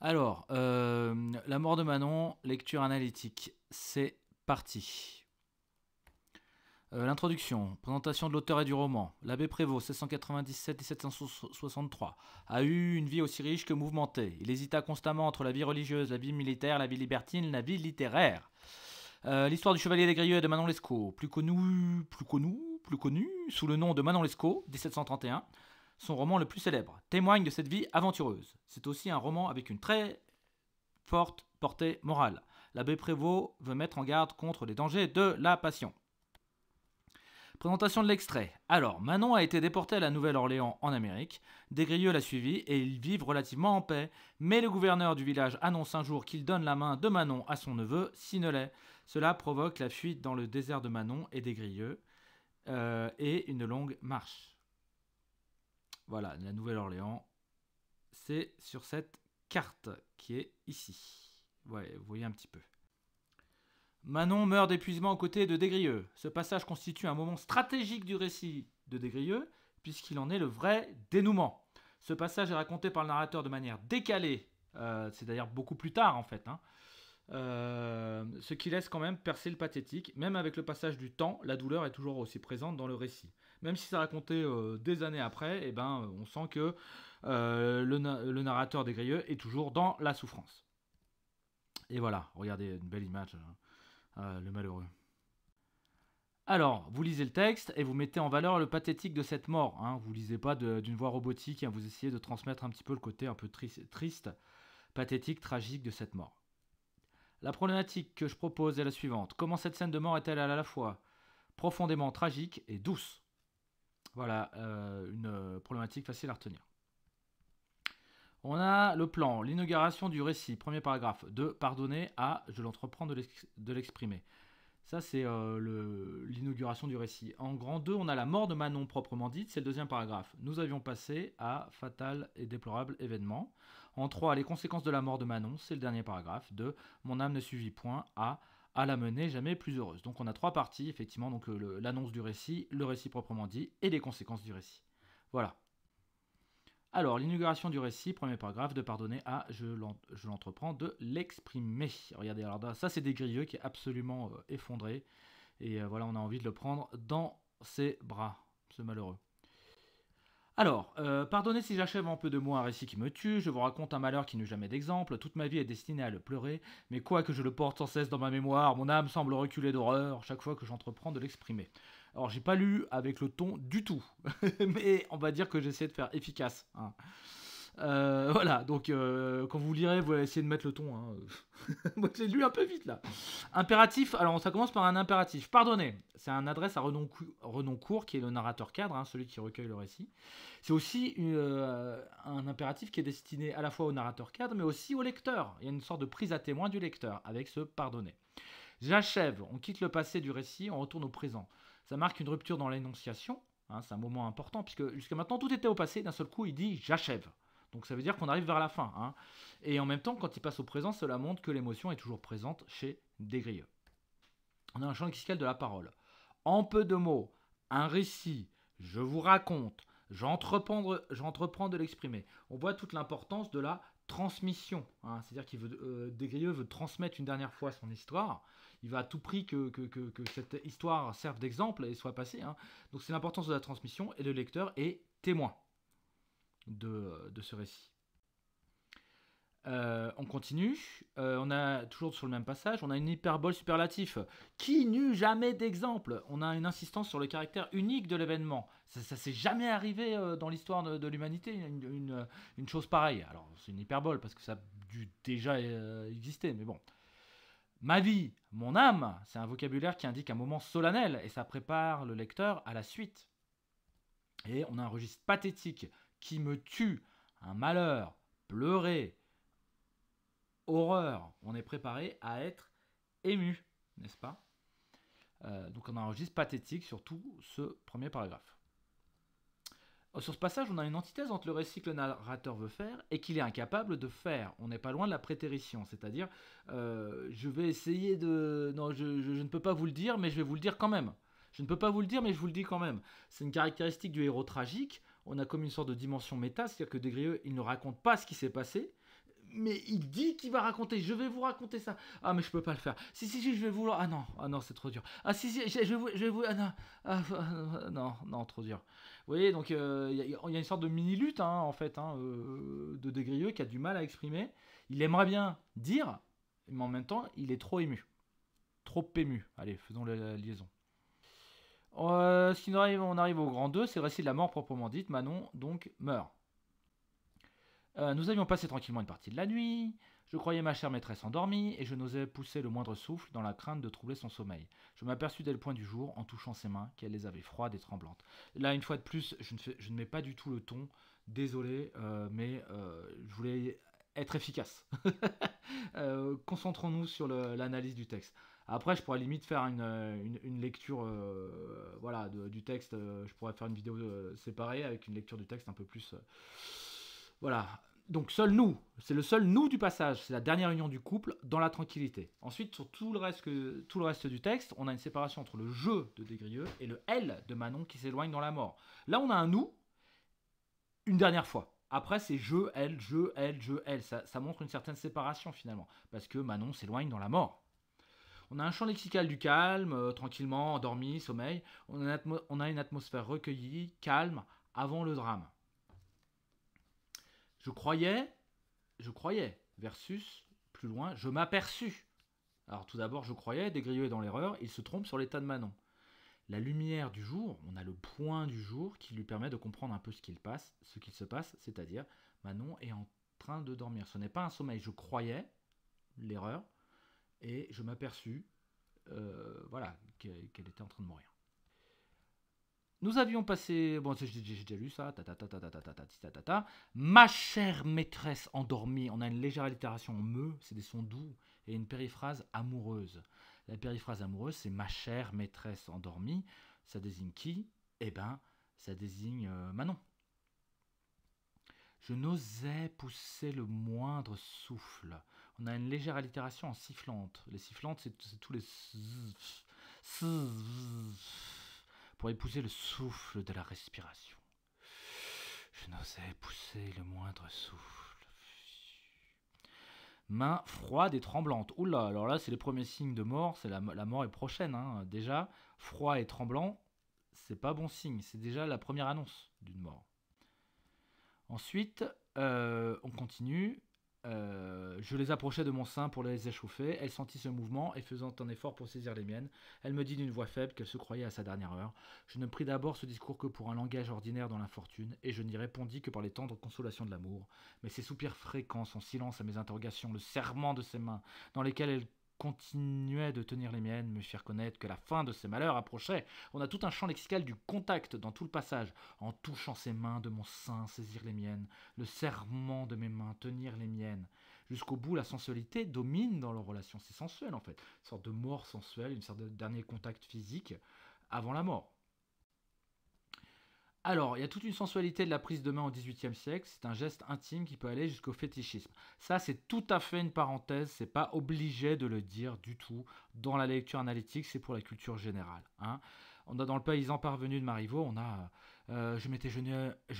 Alors, euh, La mort de Manon, lecture analytique. C'est parti. Euh, l'introduction, présentation de l'auteur et du roman. L'abbé Prévost, 1697-1763, a eu une vie aussi riche que mouvementée. Il hésita constamment entre la vie religieuse, la vie militaire, la vie libertine, la vie littéraire. Euh, l'histoire du Chevalier des Grieux de Manon Lescaut, plus connu, plus connu, plus connu sous le nom de Manon Lescaut, 1731 son roman le plus célèbre, témoigne de cette vie aventureuse. C'est aussi un roman avec une très forte portée morale. L'abbé Prévost veut mettre en garde contre les dangers de la passion. Présentation de l'extrait. Alors, Manon a été déportée à la Nouvelle-Orléans en Amérique. Desgrieux l'a suivi et ils vivent relativement en paix. Mais le gouverneur du village annonce un jour qu'il donne la main de Manon à son neveu, Sinelet. Cela provoque la fuite dans le désert de Manon et Desgrieux et une longue marche. Voilà, la Nouvelle-Orléans, c'est sur cette carte qui est ici. vous voyez un petit peu. Manon meurt d'épuisement aux côtés de Desgrieux. Ce passage constitue un moment stratégique du récit de Desgrieux, puisqu'il en est le vrai dénouement. Ce passage est raconté par le narrateur de manière décalée, euh, c'est d'ailleurs beaucoup plus tard en fait, hein. euh, ce qui laisse quand même percer le pathétique. Même avec le passage du temps, la douleur est toujours aussi présente dans le récit même si c'est raconté euh, des années après, eh ben, on sent que euh, le, narrateur des Grieux est toujours dans la souffrance. Et voilà, regardez, une belle image, hein. ah, le malheureux. Alors, vous lisez le texte et vous mettez en valeur le pathétique de cette mort. Hein. Vous ne lisez pas d'une voix robotique, hein. vous essayez de transmettre un petit peu le côté un peu triste, pathétique, tragique de cette mort. La problématique que je propose est la suivante. Comment cette scène de mort est-elle à la fois profondément tragique et douce voilà, euh, une euh, problématique facile à retenir. On a le plan, l'inauguration du récit, premier paragraphe, de pardonner à, je l'entreprends de l'exprimer. Ça, c'est euh, l'inauguration du récit. En grand 2, on a la mort de Manon proprement dite, c'est le deuxième paragraphe. Nous avions passé à fatal et déplorable événement. En 3, les conséquences de la mort de Manon, c'est le dernier paragraphe. De Mon âme ne suivit point à à la mener jamais plus heureuse. Donc on a trois parties, effectivement, donc euh, l'annonce du récit, le récit proprement dit, et les conséquences du récit. Voilà. Alors, l'inauguration du récit, premier paragraphe, de pardonner à je l'entreprends de l'exprimer. Regardez, alors ça c'est des grilleux qui est absolument euh, effondré. Et euh, voilà, on a envie de le prendre dans ses bras, ce malheureux. Alors, euh, pardonnez si j'achève un peu de moi un récit qui me tue, je vous raconte un malheur qui n'eut jamais d'exemple, toute ma vie est destinée à le pleurer, mais quoi que je le porte sans cesse dans ma mémoire, mon âme semble reculer d'horreur chaque fois que j'entreprends de l'exprimer. Alors, j'ai pas lu avec le ton du tout, mais on va dire que j'essaie de faire efficace. Hein. Euh, voilà, donc euh, quand vous lirez, vous allez essayer de mettre le ton. Hein. Moi, j'ai lu un peu vite là. Impératif, alors ça commence par un impératif. Pardonnez, c'est un adresse à Renoncourt, qui est le narrateur cadre, hein, celui qui recueille le récit. C'est aussi euh, un impératif qui est destiné à la fois au narrateur cadre, mais aussi au lecteur. Il y a une sorte de prise à témoin du lecteur avec ce pardonner. J'achève, on quitte le passé du récit, on retourne au présent. Ça marque une rupture dans l'énonciation, hein, c'est un moment important, puisque jusqu'à maintenant tout était au passé, d'un seul coup il dit j'achève. Donc ça veut dire qu'on arrive vers la fin. Hein. Et en même temps, quand il passe au présent, cela montre que l'émotion est toujours présente chez Desgrieux. On a un champ lexical de la parole. En peu de mots, un récit, je vous raconte, j'entreprends de l'exprimer. On voit toute l'importance de la transmission. Hein. C'est-à-dire qu'il veut, euh, Desgrieux veut transmettre une dernière fois son histoire. Il va à tout prix que, cette histoire serve d'exemple et soit passée. Hein. Donc c'est l'importance de la transmission et le lecteur est témoin. Euh, de, ce récit. Euh, on continue. Euh, on a toujours sur le même passage. On a une hyperbole superlatif qui n'eut jamais d'exemple. On a une insistance sur le caractère unique de l'événement. Ça, s'est jamais arrivé dans l'histoire de, l'humanité une, une, chose pareille. Alors c'est une hyperbole parce que ça a dû déjà exister, mais bon. Ma vie, mon âme, c'est un vocabulaire qui indique un moment solennel et ça prépare le lecteur à la suite. Et on a un registre pathétique qui me tue, un malheur, pleurer, horreur, on est préparé à être ému, n'est-ce pas euh, Donc on a un registre pathétique sur tout ce premier paragraphe. Euh, sur ce passage, on a une antithèse entre le récit que le narrateur veut faire et qu'il est incapable de faire. On n'est pas loin de la prétérition, c'est-à-dire euh, je vais essayer de... Non, je, ne peux pas vous le dire, mais je vais vous le dire quand même. Je ne peux pas vous le dire, mais je vous le dis quand même. C'est une caractéristique du héros tragique on a comme une sorte de dimension méta, c'est-à-dire que Desgrieux, il ne raconte pas ce qui s'est passé, mais il dit qu'il va raconter, je vais vous raconter ça. Ah mais je peux pas le faire. Si si je vais vouloir. Ah non, ah non, c'est trop dur. Ah si si, je, vais, je vais vous, ah non, ah, ah, ah, non, non, trop dur. Vous voyez, donc euh, il y, a une sorte de mini lutte hein, en fait hein, euh, de Desgrieux qui a du mal à exprimer. Il aimerait bien dire, mais en même temps, il est trop ému, trop ému. Allez, faisons la liaison. Euh, si on arrive, on arrive au grand 2, c'est le récit de la mort proprement dite. Manon, donc, meurt. Euh, nous avions passé tranquillement une partie de la nuit. Je croyais ma chère maîtresse endormie et je n'osais pousser le moindre souffle dans la crainte de troubler son sommeil. Je m'aperçus dès le point du jour, en touchant ses mains, qu'elle les avait froides et tremblantes. Là, une fois de plus, je ne, mets pas du tout le ton. Désolé, euh, mais je voulais être efficace. Concentrons-nous sur l'analyse du texte. Après, je pourrais limite faire une, euh, une, lecture euh, voilà, du texte. Euh, je pourrais faire une vidéo séparée avec une lecture du texte un peu plus. voilà. Donc, seul nous, c'est le seul nous du passage, c'est la dernière union du couple dans la tranquillité. Ensuite, sur tout le reste, que, tout le reste du texte, on a une séparation entre le je de Desgrieux et le elle de Manon qui s'éloigne dans la mort. Là, on a un nous une dernière fois. Après, c'est je, elle, je, elle, je, elle. ça montre une certaine séparation finalement, parce que Manon s'éloigne dans la mort. On a un champ lexical du calme, euh, tranquillement, endormi, sommeil. On a, une atmosphère recueillie, calme, avant le drame. Je croyais, je croyais, versus, plus loin, je m'aperçus. Alors tout d'abord, je croyais, dégrillé dans l'erreur, il se trompe sur l'état de Manon. La lumière du jour, on a le point du jour qui lui permet de comprendre un peu ce qu'il passe, ce qu'il se passe, c'est-à-dire Manon est en train de dormir. Ce n'est pas un sommeil, je croyais, l'erreur, et je m'aperçus voilà, qu'elle était en train de mourir. Nous avions passé, bon, j'ai déjà lu ça, ta ta ta ta ta ta ta Ma chère maîtresse endormie, on a une légère allitération en me, c'est des sons doux, et une périphrase amoureuse. La périphrase amoureuse, c'est ma chère maîtresse endormie. Ça désigne qui Eh ben, ça désigne Manon. Je n'osais pousser le moindre souffle. On a une légère allitération en sifflante. Les sifflantes, c'est tous les pour épouser le souffle de la respiration. Je n'osais pousser le moindre souffle. Main froide et tremblante. Oula, alors là, c'est les premiers signes de mort. C'est la, mort est prochaine. Hein. Déjà, froid et tremblant, c'est pas bon signe. C'est déjà la première annonce d'une mort. Ensuite, euh, on continue. Euh, je les approchai de mon sein pour les échauffer. Elle sentit ce mouvement et faisant un effort pour saisir les miennes, elle me dit d'une voix faible qu'elle se croyait à sa dernière heure. Je ne pris d'abord ce discours que pour un langage ordinaire dans l'infortune et je n'y répondis que par les tendres consolations de l'amour. Mais ses soupirs fréquents, son silence à mes interrogations, le serrement de ses mains dans lesquelles elle continuait de tenir les miennes me faire connaître que la fin de ses malheurs approchait. On a tout un champ lexical du contact dans tout le passage. En touchant ses mains de mon sein, saisir les miennes, le serment de mes mains, tenir les miennes. Jusqu'au bout, la sensualité domine dans leur relation. C'est sensuel en fait. Une sorte de mort sensuelle, une sorte de dernier contact physique avant la mort. Alors, il y a toute une sensualité de la prise de main au XVIIIe siècle. C'est un geste intime qui peut aller jusqu'au fétichisme. Ça, c'est tout à fait une parenthèse. C'est pas obligé de le dire du tout dans la lecture analytique. C'est pour la culture générale. Hein. On a dans le paysan parvenu de Marivaux, on a euh, je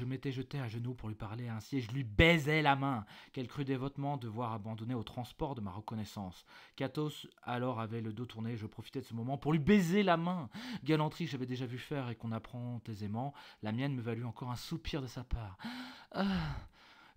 m'étais jeté à genoux pour lui parler ainsi et je lui baisais la main. Quel cru dévotement devoir abandonner au transport de ma reconnaissance. Kathos alors avait le dos tourné, je profitais de ce moment pour lui baiser la main. Galanterie j'avais déjà vu faire et qu'on apprend aisément. La mienne me valut encore un soupir de sa part. Ah,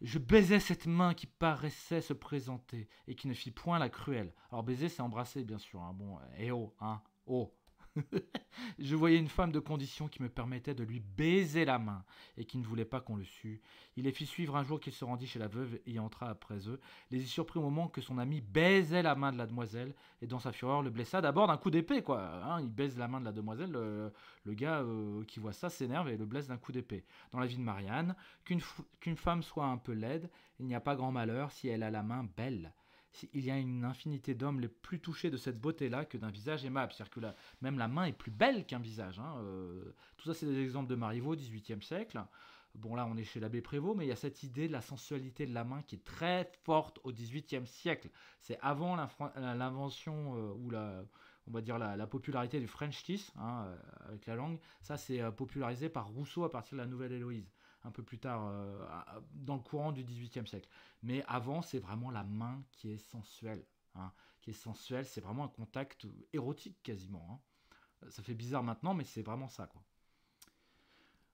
je baisais cette main qui paraissait se présenter et qui ne fit point la cruelle. Alors baiser c'est embrasser bien sûr. Hein. Bon, eh oh, hein, oh. je voyais une femme de condition qui me permettait de lui baiser la main et qui ne voulait pas qu'on le sût. Il les fit suivre un jour qu'il se rendit chez la veuve et entra après eux. Les y surprit au moment que son ami baisait la main de la demoiselle et dans sa fureur le blessa d'abord d'un coup d'épée, quoi. Hein. il baise la main de la demoiselle, euh, le, gars euh, qui voit ça s'énerve et le blesse d'un coup d'épée. Dans la vie de Marianne, qu'une femme soit un peu laide, il n'y a pas grand malheur si elle a la main belle il y a une infinité d'hommes les plus touchés de cette beauté-là que d'un visage aimable. C'est-à-dire que même la main est plus belle qu'un visage. Hein, euh. tout ça, c'est des exemples de Marivaux, 18e siècle. Bon, là, on est chez l'abbé Prévost, mais il y a cette idée de la sensualité de la main qui est très forte au XVIIIe siècle. C'est avant l'invention euh, ou la, on va dire la, popularité du French kiss hein, euh, avec la langue. Ça, c'est popularisé par Rousseau à partir de la Nouvelle Héloïse un peu plus tard, euh, dans le courant du XVIIIe siècle. Mais avant, c'est vraiment la main qui est sensuelle. Hein. qui est sensuelle, c'est vraiment un contact érotique quasiment. Hein. Euh, ça fait bizarre maintenant, mais c'est vraiment ça. Quoi.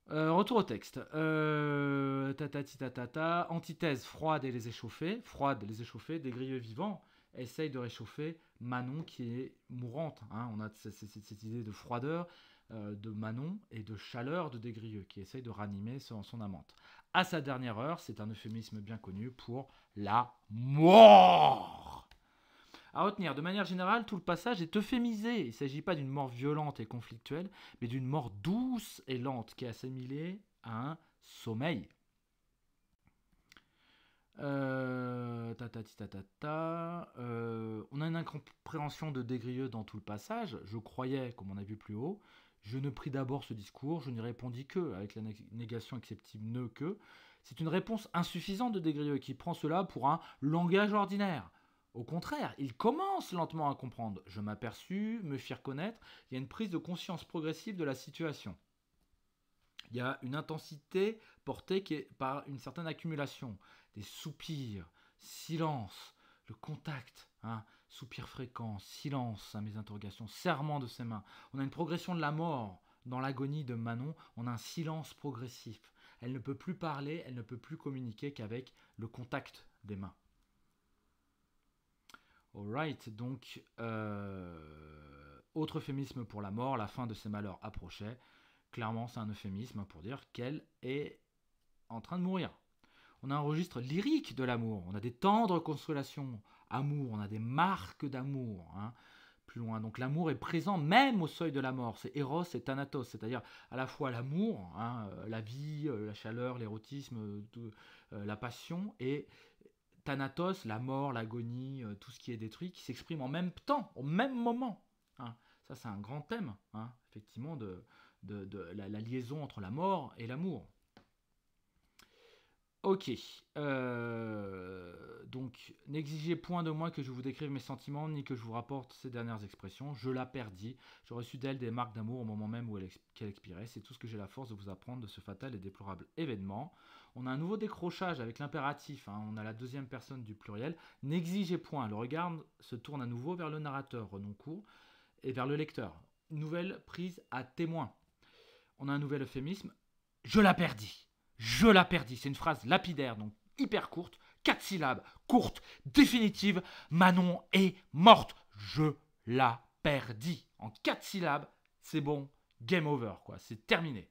Euh, retour au texte. Euh, tata, Antithèse froide et les échauffer. Froide, les échauffer. des grilleux vivants essaye de réchauffer Manon qui est mourante. Hein. On a cette, idée de froideur. Euh, de Manon et de Chaleur de Desgrieux, qui essaye de ranimer son, amante. À sa dernière heure, c'est un euphémisme bien connu pour la mort. À retenir, de manière générale, tout le passage est euphémisé. Il ne s'agit pas d'une mort violente et conflictuelle, mais d'une mort douce et lente qui est assimilée à un sommeil. Euh, ta ta ta ta, ta euh, on a une incompréhension de Desgrieux dans tout le passage. Je croyais, comme on a vu plus haut, je ne pris d'abord ce discours, je n'y répondis que, avec la négation acceptive ne que. C'est une réponse insuffisante de Degrieux qui prend cela pour un langage ordinaire. Au contraire, il commence lentement à comprendre. Je m'aperçus, me firent connaître. Il y a une prise de conscience progressive de la situation. Il y a une intensité portée par une certaine accumulation. Des soupirs, silence, le contact. Hein. Soupir fréquent, silence à hein, mes interrogations, serrement de ses mains. On a une progression de la mort dans l'agonie de Manon, on a un silence progressif. Elle ne peut plus parler, elle ne peut plus communiquer qu'avec le contact des mains. Alright, donc euh, autre euphémisme pour la mort, la fin de ses malheurs approchait. Clairement, c'est un euphémisme pour dire qu'elle est en train de mourir. On a un registre lyrique de l'amour, on a des tendres consolations, amour, on a des marques d'amour. Hein, plus loin. Donc l'amour est présent même au seuil de la mort. C'est Eros et Thanatos, c'est-à-dire à la fois l'amour, hein, euh, la vie, euh, la chaleur, l'érotisme, euh, la passion, et Thanatos, la mort, l'agonie, tout ce qui est détruit, qui s'exprime en même temps, au même moment. Hein. Ça, c'est un grand thème, effectivement, de, la liaison entre la mort et l'amour. Ok. Euh, donc, n'exigez point de moi que je vous décrive mes sentiments ni que je vous rapporte ces dernières expressions. Je la perdis. Je reçus d'elle des marques d'amour au moment même où elle, expirait. C'est tout ce que j'ai la force de vous apprendre de ce fatal et déplorable événement. On a un nouveau décrochage avec l'impératif. Hein. On a la deuxième personne du pluriel. N'exigez point. Le regard se tourne à nouveau vers le narrateur, court, et vers le lecteur. nouvelle prise à témoin. On a un nouvel euphémisme. Je la perdis. Je la perdis. C'est une phrase lapidaire, donc hyper courte, quatre syllabes, courte, définitive. Manon est morte. Je la perdis. En quatre syllabes, c'est bon, game over, quoi. C'est terminé.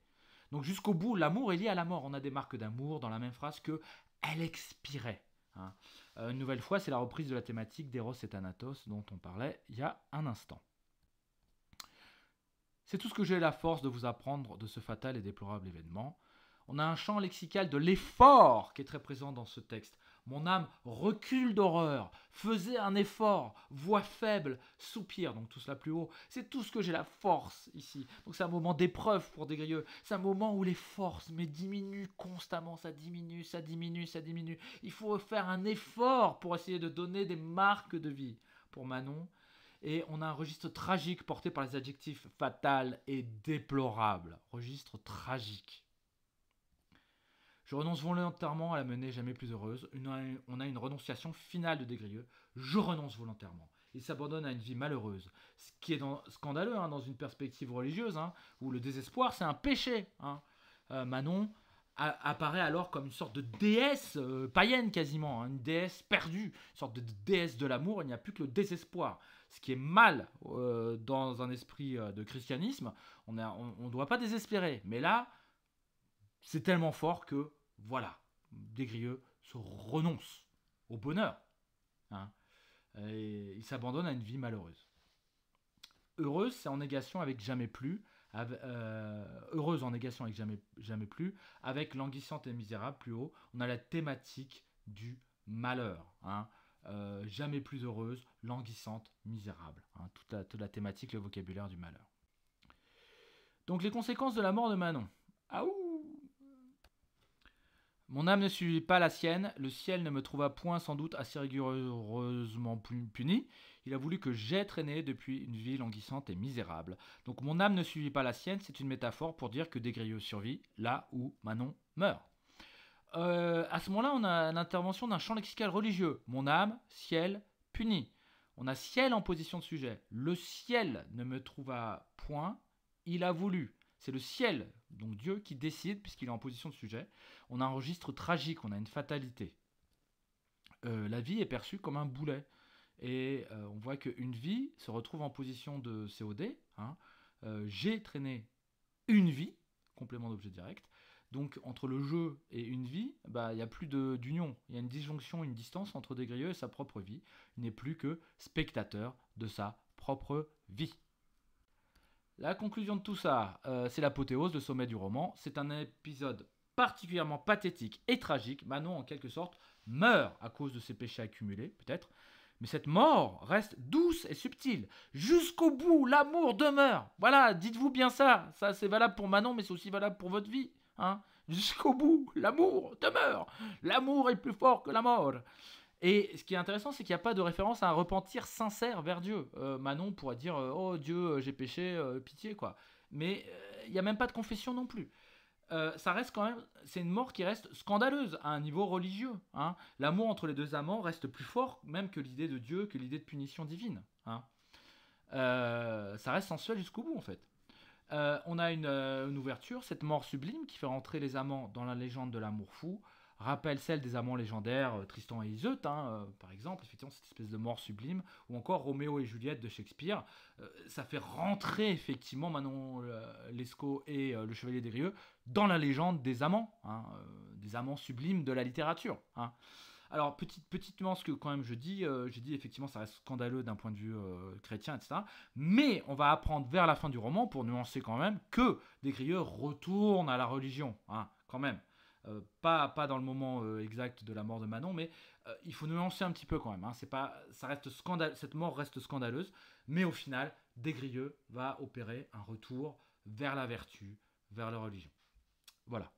Donc jusqu'au bout, l'amour est lié à la mort. On a des marques d'amour dans la même phrase que elle expirait. Hein. Euh, une nouvelle fois, c'est la reprise de la thématique d'Eros et Thanatos dont on parlait il y a un instant. C'est tout ce que j'ai la force de vous apprendre de ce fatal et déplorable événement. On a un champ lexical de l'effort qui est très présent dans ce texte. Mon âme recule d'horreur, faisait un effort, voix faible, soupir, donc tout cela plus haut. C'est tout ce que j'ai la force ici. Donc c'est un moment d'épreuve pour grieux. C'est un moment où les forces mais diminuent constamment, ça diminue, ça diminue, ça diminue. Il faut faire un effort pour essayer de donner des marques de vie. Pour Manon, et on a un registre tragique porté par les adjectifs fatal et déplorable. Registre tragique. Je renonce volontairement à la mener jamais plus heureuse. on a une renonciation finale de Dégrieux. Je renonce volontairement. Il s'abandonne à une vie malheureuse. Ce qui est scandaleux hein, dans une perspective religieuse, hein, où le désespoir, c'est un péché. Hein. Euh, Manon apparaît alors comme une sorte de déesse euh, païenne quasiment, une déesse perdue, une sorte de déesse de l'amour. Il n'y a plus que le désespoir. Ce qui est mal euh, dans un esprit de christianisme. On ne doit pas désespérer. Mais là, c'est tellement fort que voilà, Desgrieux se renonce au bonheur. Hein, et il s'abandonne à une vie malheureuse. Heureuse, c'est en négation avec jamais plus. Euh, heureuse en négation avec jamais, jamais plus. Avec languissante et misérable, plus haut, on a la thématique du malheur. Hein, euh, jamais plus heureuse, languissante, misérable. Hein, toute, la, toute la thématique, le vocabulaire du malheur. Donc les conséquences de la mort de Manon. Mon âme ne suivit pas la sienne, le ciel ne me trouva point sans doute assez rigoureusement puni, il a voulu que j'aie traîné depuis une vie languissante et misérable. Donc mon âme ne suivit pas la sienne, c'est une métaphore pour dire que Desgrieux survit là où Manon meurt. Euh, à ce moment-là, on a l'intervention d'un champ lexical religieux. Mon âme, ciel, puni. On a ciel en position de sujet. Le ciel ne me trouva point, il a voulu. C'est le ciel, donc Dieu, qui décide, puisqu'il est en position de sujet. On a un registre tragique, on a une fatalité. Euh, la vie est perçue comme un boulet. Et euh, on voit qu'une vie se retrouve en position de COD. Hein. Euh, j'ai traîné une vie, complément d'objet direct. Donc entre le jeu et une vie, bah, il n'y a plus d'union. Il y a une disjonction, une distance entre Degrieux et sa propre vie. Il n'est plus que spectateur de sa propre vie. La conclusion de tout ça, euh, c'est l'apothéose, le sommet du roman. C'est un épisode particulièrement pathétique et tragique. Manon, en quelque sorte, meurt à cause de ses péchés accumulés, peut-être. Mais cette mort reste douce et subtile. Jusqu'au bout, l'amour demeure. Voilà, dites-vous bien ça. Ça, c'est valable pour Manon, mais c'est aussi valable pour votre vie. Hein Jusqu'au bout, l'amour demeure. L'amour est plus fort que la mort. Et ce qui est intéressant, c'est qu'il n'y a pas de référence à un repentir sincère vers Dieu. Euh, Manon pourrait dire euh, Oh Dieu, euh, j'ai péché, pitié, quoi. Mais il n'y a même pas de confession non plus. ça reste quand même, c'est une mort qui reste scandaleuse à un niveau religieux. Hein. L'amour entre les deux amants reste plus fort même que l'idée de Dieu, que l'idée de punition divine. Hein. ça reste sensuel jusqu'au bout en fait. on a une, une, ouverture, cette mort sublime qui fait rentrer les amants dans la légende de l'amour fou rappelle celle des amants légendaires euh, Tristan et Iseut, hein, euh, par exemple, effectivement, cette espèce de mort sublime, ou encore Roméo et Juliette de Shakespeare. Euh, ça fait rentrer, effectivement, Manon Lescaut et le Chevalier des Grieux dans la légende des amants, hein, des amants sublimes de la littérature. Hein. Alors, petite, petite nuance que quand même je dis, j'ai dit effectivement ça reste scandaleux d'un point de vue chrétien, etc. Mais on va apprendre vers la fin du roman, pour nuancer quand même, que des Grieux retournent à la religion, quand même. Euh, pas, dans le moment euh, exact de la mort de Manon, mais euh, il faut nuancer un petit peu quand même. Hein. C'est pas, ça reste cette mort reste scandaleuse, mais au final, Desgrieux va opérer un retour vers la vertu, vers la religion. Voilà.